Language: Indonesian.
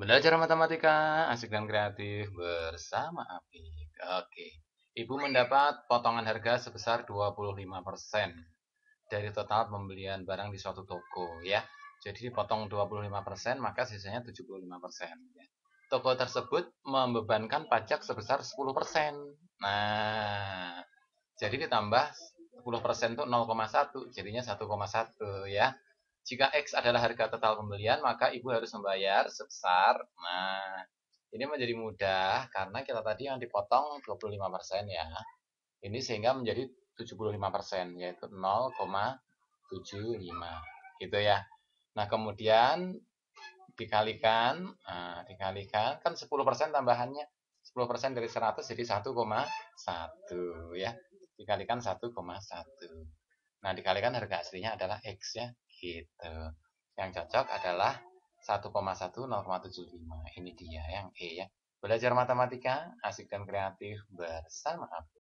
Belajar matematika asik dan kreatif bersama Apik. Oke. Ibu mendapat potongan harga sebesar 25% dari total pembelian barang di suatu toko ya. Jadi dipotong 25%, maka sisanya 75%. Ya. Toko tersebut membebankan pajak sebesar 10%. Nah, jadi ditambah 10% itu 0,1, jadinya 1,1 ya. Jika X adalah harga total pembelian, maka ibu harus membayar sebesar. Nah, ini menjadi mudah karena kita tadi yang dipotong 25% ya. Ini sehingga menjadi 75% yaitu 0,75. Gitu ya. Nah, kemudian dikalikan, nah, dikalikan kan 10% tambahannya. 10% dari 100 jadi 1,1 ya. Dikalikan 1,1. Nah, dikalikan harga aslinya adalah X ya gitu yang cocok adalah 1,1 ini dia yang E ya belajar matematika asik dan kreatif bersama aku